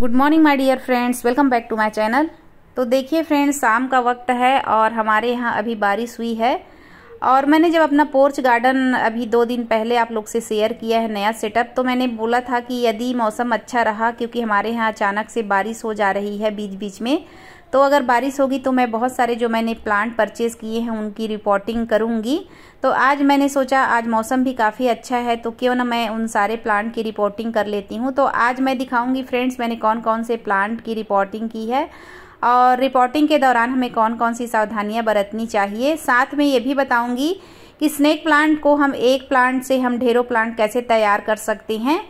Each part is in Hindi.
good morning my dear friends welcome back to my channel तो देखिए फ्रेंड्स शाम का वक्त है और हमारे यहाँ अभी बारिश हुई है और मैंने जब अपना पोर्च गार्डन अभी दो दिन पहले आप लोग से शेयर किया है नया सेटअप तो मैंने बोला था कि यदि मौसम अच्छा रहा क्योंकि हमारे यहाँ अचानक से बारिश हो जा रही है बीच बीच में तो अगर बारिश होगी तो मैं बहुत सारे जो मैंने प्लांट परचेज़ किए हैं उनकी रिपोर्टिंग करूँगी तो आज मैंने सोचा आज मौसम भी काफ़ी अच्छा है तो क्यों ना मैं उन सारे प्लांट की रिपोर्टिंग कर लेती हूँ तो आज मैं दिखाऊंगी फ्रेंड्स मैंने कौन कौन से प्लांट की रिपोर्टिंग की है और रिपोर्टिंग के दौरान हमें कौन कौन सी सावधानियां बरतनी चाहिए साथ में ये भी बताऊंगी कि स्नेक प्लांट को हम एक प्लांट से हम ढेरों प्लांट कैसे तैयार कर सकते हैं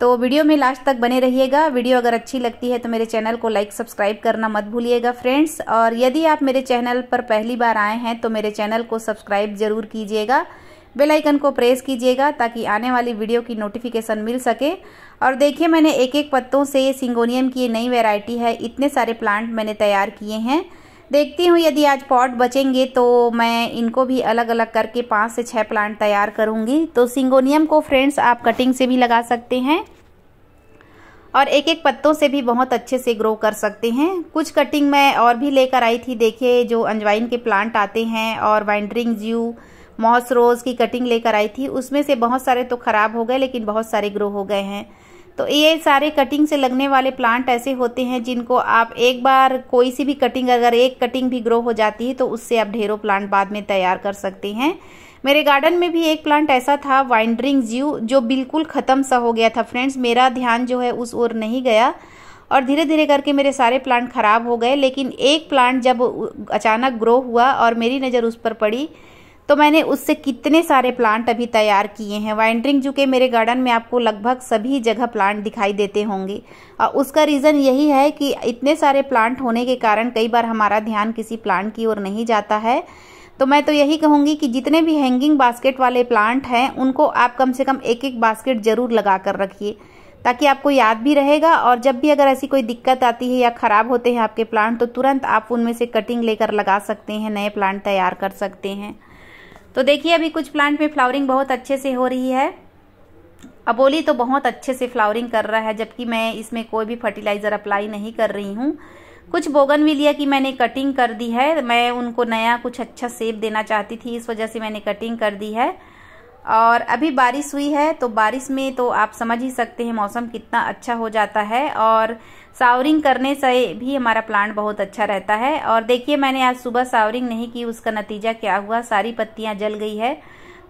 तो वीडियो में लास्ट तक बने रहिएगा वीडियो अगर अच्छी लगती है तो मेरे चैनल को लाइक सब्सक्राइब करना मत भूलिएगा फ्रेंड्स और यदि आप मेरे चैनल पर पहली बार आए हैं तो मेरे चैनल को सब्सक्राइब ज़रूर कीजिएगा बेल आइकन को प्रेस कीजिएगा ताकि आने वाली वीडियो की नोटिफिकेशन मिल सके और देखिए मैंने एक एक पत्तों से सिंगोनियम की नई वेराइटी है इतने सारे प्लांट मैंने तैयार किए हैं देखती हूँ यदि आज पॉट बचेंगे तो मैं इनको भी अलग अलग करके पाँच से छः प्लांट तैयार करूँगी तो सिंगोनियम को फ्रेंड्स आप कटिंग से भी लगा सकते हैं और एक एक पत्तों से भी बहुत अच्छे से ग्रो कर सकते हैं कुछ कटिंग मैं और भी लेकर आई थी देखिए जो अंजवाइन के प्लांट आते हैं और वाइंडरिंग ज्यू मॉस रोज़ की कटिंग लेकर आई थी उसमें से बहुत सारे तो ख़राब हो गए लेकिन बहुत सारे ग्रो हो गए हैं तो ये सारे कटिंग से लगने वाले प्लांट ऐसे होते हैं जिनको आप एक बार कोई सी भी कटिंग अगर एक कटिंग भी ग्रो हो जाती है तो उससे आप ढेरों प्लांट बाद में तैयार कर सकते हैं मेरे गार्डन में भी एक प्लांट ऐसा था वाइंडरिंग जीव जो बिल्कुल ख़त्म सा हो गया था फ्रेंड्स मेरा ध्यान जो है उस ओर नहीं गया और धीरे धीरे करके मेरे सारे प्लांट ख़राब हो गए लेकिन एक प्लांट जब अचानक ग्रो हुआ और मेरी नज़र उस पर पड़ी तो मैंने उससे कितने सारे प्लांट अभी तैयार किए हैं वाइंडरिंग जू के मेरे गार्डन में आपको लगभग सभी जगह प्लांट दिखाई देते होंगे और उसका रीज़न यही है कि इतने सारे प्लांट होने के कारण कई बार हमारा ध्यान किसी प्लांट की ओर नहीं जाता है तो मैं तो यही कहूँगी कि जितने भी हैंगिंग बास्केट वाले प्लांट हैं उनको आप कम से कम एक एक बास्केट ज़रूर लगा कर रखिए ताकि आपको याद भी रहेगा और जब भी अगर ऐसी कोई दिक्कत आती है या ख़राब होते हैं आपके प्लांट तो तुरंत आप उनमें से कटिंग लेकर लगा सकते हैं नए प्लांट तैयार कर सकते हैं तो देखिए अभी कुछ प्लांट में फ्लावरिंग बहुत अच्छे से हो रही है अबोली तो बहुत अच्छे से फ्लावरिंग कर रहा है जबकि मैं इसमें कोई भी फर्टिलाइज़र अप्लाई नहीं कर रही हूँ कुछ बोगनविलिया की मैंने कटिंग कर दी है मैं उनको नया कुछ अच्छा सेब देना चाहती थी इस वजह से मैंने कटिंग कर दी है और अभी बारिश हुई है तो बारिश में तो आप समझ ही सकते हैं मौसम कितना अच्छा हो जाता है और सावरिंग करने से भी हमारा प्लांट बहुत अच्छा रहता है और देखिए मैंने आज सुबह सावरिंग नहीं की उसका नतीजा क्या हुआ सारी पत्तियाँ जल गई है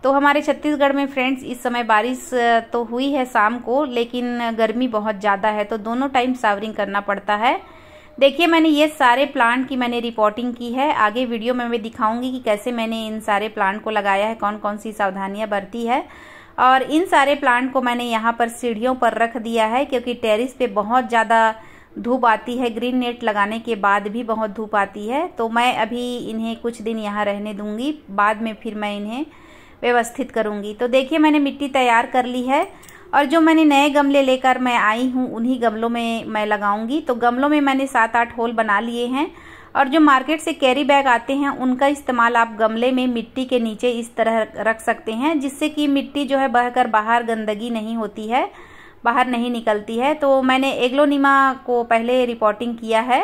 तो हमारे छत्तीसगढ़ में फ्रेंड्स इस समय बारिश तो हुई है शाम को लेकिन गर्मी बहुत ज़्यादा है तो दोनों टाइम सावरिंग करना पड़ता है देखिए मैंने ये सारे प्लांट की मैंने रिपोर्टिंग की है आगे वीडियो में मैं दिखाऊंगी कि कैसे मैंने इन सारे प्लांट को लगाया है कौन कौन सी सावधानियां बरती है और इन सारे प्लांट को मैंने यहाँ पर सीढ़ियों पर रख दिया है क्योंकि टेरिस पे बहुत ज़्यादा धूप आती है ग्रीन नेट लगाने के बाद भी बहुत धूप आती है तो मैं अभी इन्हें कुछ दिन यहाँ रहने दूंगी बाद में फिर मैं इन्हें व्यवस्थित करूँगी तो देखिए मैंने मिट्टी तैयार कर ली है और जो मैंने नए गमले लेकर मैं आई हूँ उन्हीं गमलों में मैं लगाऊंगी तो गमलों में मैंने सात आठ होल बना लिए हैं और जो मार्केट से कैरी बैग आते हैं उनका इस्तेमाल आप गमले में मिट्टी के नीचे इस तरह रख सकते हैं जिससे कि मिट्टी जो है बहकर बाहर गंदगी नहीं होती है बाहर नहीं निकलती है तो मैंने एग्लोनीमा को पहले रिपोर्टिंग किया है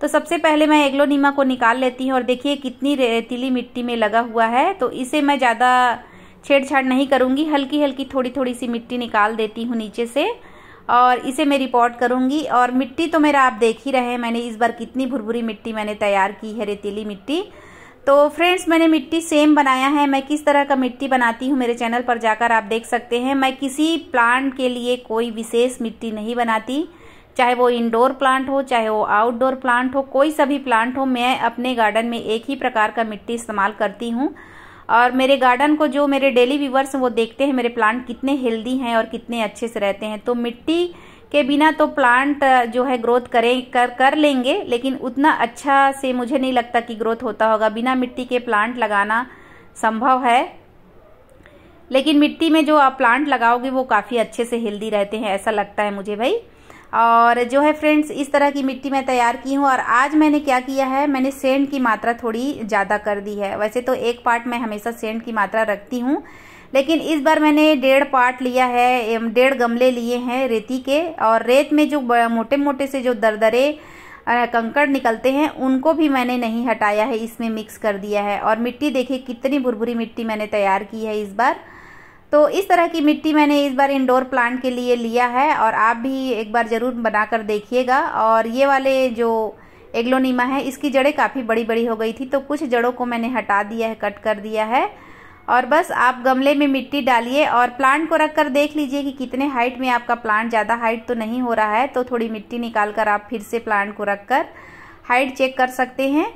तो सबसे पहले मैं एग्लोनीमा को निकाल लेती हूँ और देखिए कितनी रेतीली मिट्टी में लगा हुआ है तो इसे मैं ज़्यादा छेड़छाड़ नहीं करूँगी हल्की हल्की थोड़ी थोड़ी सी मिट्टी निकाल देती हूँ नीचे से और इसे मैं रिपोर्ट करूँगी और मिट्टी तो मेरा आप देख ही रहे हैं मैंने इस बार कितनी भुरभुरी मिट्टी मैंने तैयार की है रेतीली मिट्टी तो फ्रेंड्स मैंने मिट्टी सेम बनाया है मैं किस तरह का मिट्टी बनाती हूँ मेरे चैनल पर जाकर आप देख सकते हैं मैं किसी प्लांट के लिए कोई विशेष मिट्टी नहीं बनाती चाहे वो इंडोर प्लांट हो चाहे वो आउटडोर प्लांट हो कोई सभी प्लांट हो मैं अपने गार्डन में एक ही प्रकार का मिट्टी इस्तेमाल करती हूँ और मेरे गार्डन को जो मेरे डेली व्यूवर्स वो देखते हैं मेरे प्लांट कितने हेल्दी हैं और कितने अच्छे से रहते हैं तो मिट्टी के बिना तो प्लांट जो है ग्रोथ करें कर कर लेंगे लेकिन उतना अच्छा से मुझे नहीं लगता कि ग्रोथ होता होगा बिना मिट्टी के प्लांट लगाना संभव है लेकिन मिट्टी में जो आप प्लांट लगाओगे वो काफ़ी अच्छे से हेल्दी रहते हैं ऐसा लगता है मुझे भाई और जो है फ्रेंड्स इस तरह की मिट्टी मैं तैयार की हूँ और आज मैंने क्या किया है मैंने सेंड की मात्रा थोड़ी ज़्यादा कर दी है वैसे तो एक पार्ट मैं हमेशा सेंड की मात्रा रखती हूँ लेकिन इस बार मैंने डेढ़ पार्ट लिया है डेढ़ गमले लिए हैं रेती के और रेत में जो मोटे मोटे से जो दरदरे कंकड़ निकलते हैं उनको भी मैंने नहीं हटाया है इसमें मिक्स कर दिया है और मिट्टी देखिए कितनी भुरभुरी मिट्टी मैंने तैयार की है इस बार तो इस तरह की मिट्टी मैंने इस बार इंडोर प्लांट के लिए लिया है और आप भी एक बार ज़रूर बना कर देखिएगा और ये वाले जो एग्लोनीमा है इसकी जड़ें काफ़ी बड़ी बड़ी हो गई थी तो कुछ जड़ों को मैंने हटा दिया है कट कर दिया है और बस आप गमले में मिट्टी डालिए और प्लांट को रख कर देख लीजिए कि कितने हाइट में आपका प्लांट ज़्यादा हाइट तो नहीं हो रहा है तो थोड़ी मिट्टी निकाल कर आप फिर से प्लांट को रख कर हाइट चेक कर सकते हैं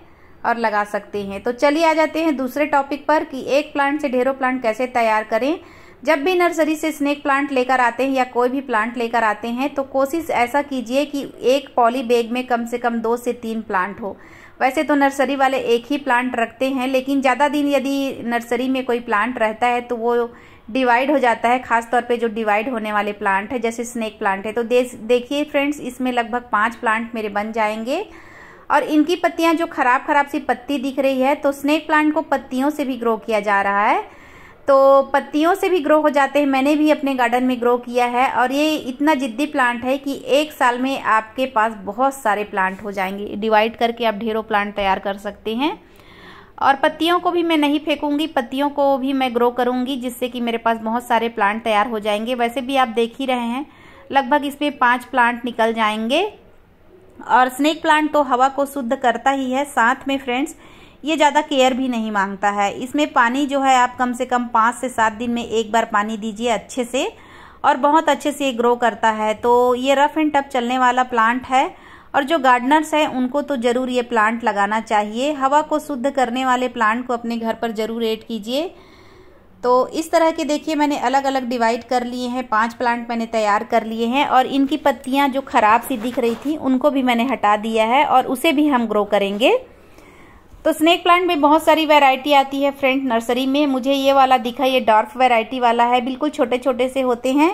और लगा सकते हैं तो चलिए आ जाते हैं दूसरे टॉपिक पर कि एक प्लांट से ढेरों प्लांट कैसे तैयार करें जब भी नर्सरी से स्नेक प्लांट लेकर आते हैं या कोई भी प्लांट लेकर आते हैं तो कोशिश ऐसा कीजिए कि एक पॉली बैग में कम से कम दो से तीन प्लांट हो वैसे तो नर्सरी वाले एक ही प्लांट रखते हैं लेकिन ज़्यादा दिन यदि नर्सरी में कोई प्लांट रहता है तो वो डिवाइड हो जाता है खास तौर पे जो डिवाइड होने वाले प्लांट है जैसे स्नेक प्लांट है तो देखिए फ्रेंड्स इसमें लगभग पाँच प्लांट मेरे बन जाएंगे और इनकी पत्तियाँ जो खराब खराब सी पत्ती दिख रही है तो स्नेक प्लांट को पत्तियों से भी ग्रो किया जा रहा है तो पत्तियों से भी ग्रो हो जाते हैं मैंने भी अपने गार्डन में ग्रो किया है और ये इतना ज़िद्दी प्लांट है कि एक साल में आपके पास बहुत सारे प्लांट हो जाएंगे डिवाइड करके आप ढेरों प्लांट तैयार कर सकते हैं और पत्तियों को भी मैं नहीं फेंकूंगी पत्तियों को भी मैं ग्रो करूंगी जिससे कि मेरे पास बहुत सारे प्लांट तैयार हो जाएंगे वैसे भी आप देख ही रहे हैं लगभग इसमें पाँच प्लांट निकल जाएंगे और स्नेक प्लांट तो हवा को शुद्ध करता ही है साथ में फ्रेंड्स ये ज़्यादा केयर भी नहीं मांगता है इसमें पानी जो है आप कम से कम पाँच से सात दिन में एक बार पानी दीजिए अच्छे से और बहुत अच्छे से ये ग्रो करता है तो ये रफ़ एंड टफ चलने वाला प्लांट है और जो गार्डनर्स हैं उनको तो ज़रूर ये प्लांट लगाना चाहिए हवा को शुद्ध करने वाले प्लांट को अपने घर पर ज़रूर एड कीजिए तो इस तरह के देखिए मैंने अलग अलग डिवाइड कर लिए हैं पांच प्लांट मैंने तैयार कर लिए हैं और इनकी पत्तियां जो ख़राब सी दिख रही थी उनको भी मैंने हटा दिया है और उसे भी हम ग्रो करेंगे तो स्नेक प्लांट में बहुत सारी वैरायटी आती है फ्रेंड नर्सरी में मुझे ये वाला दिखा ये डार्क वैरायटी वाला है बिल्कुल छोटे छोटे से होते हैं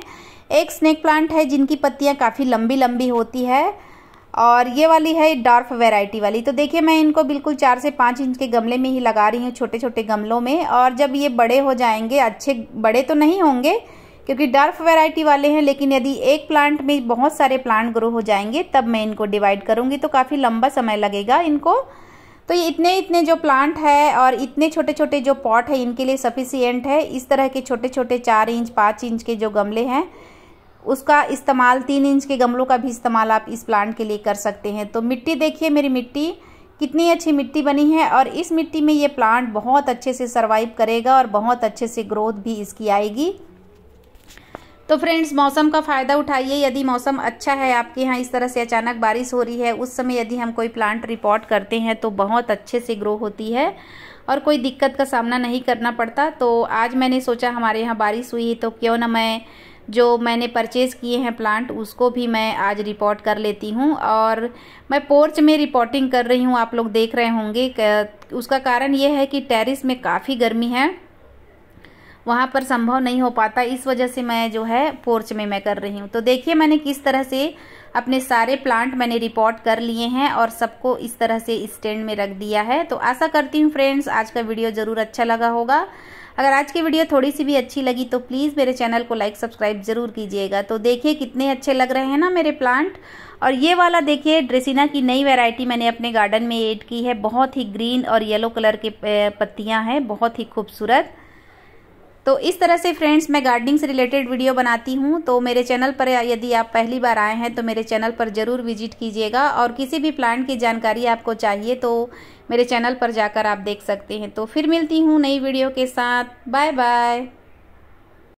एक स्नेक प्लांट है जिनकी पत्तियां काफ़ी लंबी लंबी होती है और ये वाली है डार्क वैरायटी वाली तो देखिए मैं इनको बिल्कुल चार से पाँच इंच के गमले में ही लगा रही हूँ छोटे छोटे गमलों में और जब ये बड़े हो जाएंगे अच्छे बड़े तो नहीं होंगे क्योंकि डार्क वैरायटी वाले हैं लेकिन यदि एक प्लांट में बहुत सारे प्लांट ग्रो हो जाएंगे तब मैं इनको डिवाइड करूँगी तो काफ़ी लंबा समय लगेगा इनको तो ये इतने इतने जो प्लांट है और इतने छोटे छोटे जो पॉट है इनके लिए सफिशियंट है इस तरह के छोटे छोटे चार इंच पाँच इंच के जो गमले हैं उसका इस्तेमाल तीन इंच के गमलों का भी इस्तेमाल आप इस प्लांट के लिए कर सकते हैं तो मिट्टी देखिए मेरी मिट्टी कितनी अच्छी मिट्टी बनी है और इस मिट्टी में ये प्लांट बहुत अच्छे से सर्वाइव करेगा और बहुत अच्छे से ग्रोथ भी इसकी आएगी तो फ्रेंड्स मौसम का फ़ायदा उठाइए यदि मौसम अच्छा है आपके यहाँ इस तरह से अचानक बारिश हो रही है उस समय यदि हम कोई प्लांट रिपोर्ट करते हैं तो बहुत अच्छे से ग्रो होती है और कोई दिक्कत का सामना नहीं करना पड़ता तो आज मैंने सोचा हमारे यहाँ बारिश हुई तो क्यों ना मैं जो मैंने परचेज़ किए हैं प्लांट उसको भी मैं आज रिपोर्ट कर लेती हूँ और मैं पोर्च में रिपोर्टिंग कर रही हूँ आप लोग देख रहे होंगे उसका कारण ये है कि टेरिस में काफ़ी गर्मी है वहाँ पर संभव नहीं हो पाता इस वजह से मैं जो है पोर्च में मैं कर रही हूँ तो देखिए मैंने किस तरह से अपने सारे प्लांट मैंने रिपोर्ट कर लिए हैं और सबको इस तरह से स्टैंड में रख दिया है तो आशा करती हूँ फ्रेंड्स आज का वीडियो ज़रूर अच्छा लगा होगा अगर आज की वीडियो थोड़ी सी भी अच्छी लगी तो प्लीज़ मेरे चैनल को लाइक सब्सक्राइब ज़रूर कीजिएगा तो देखिए कितने अच्छे लग रहे हैं ना मेरे प्लांट और ये वाला देखिए ड्रेसिना की नई वैरायटी मैंने अपने गार्डन में ऐड की है बहुत ही ग्रीन और येलो कलर के पत्तियां हैं बहुत ही खूबसूरत तो इस तरह से फ्रेंड्स मैं गार्डनिंग से रिलेटेड वीडियो बनाती हूँ तो मेरे चैनल पर यदि आप पहली बार आए हैं तो मेरे चैनल पर ज़रूर विजिट कीजिएगा और किसी भी प्लांट की जानकारी आपको चाहिए तो मेरे चैनल पर जाकर आप देख सकते हैं तो फिर मिलती हूँ नई वीडियो के साथ बाय बाय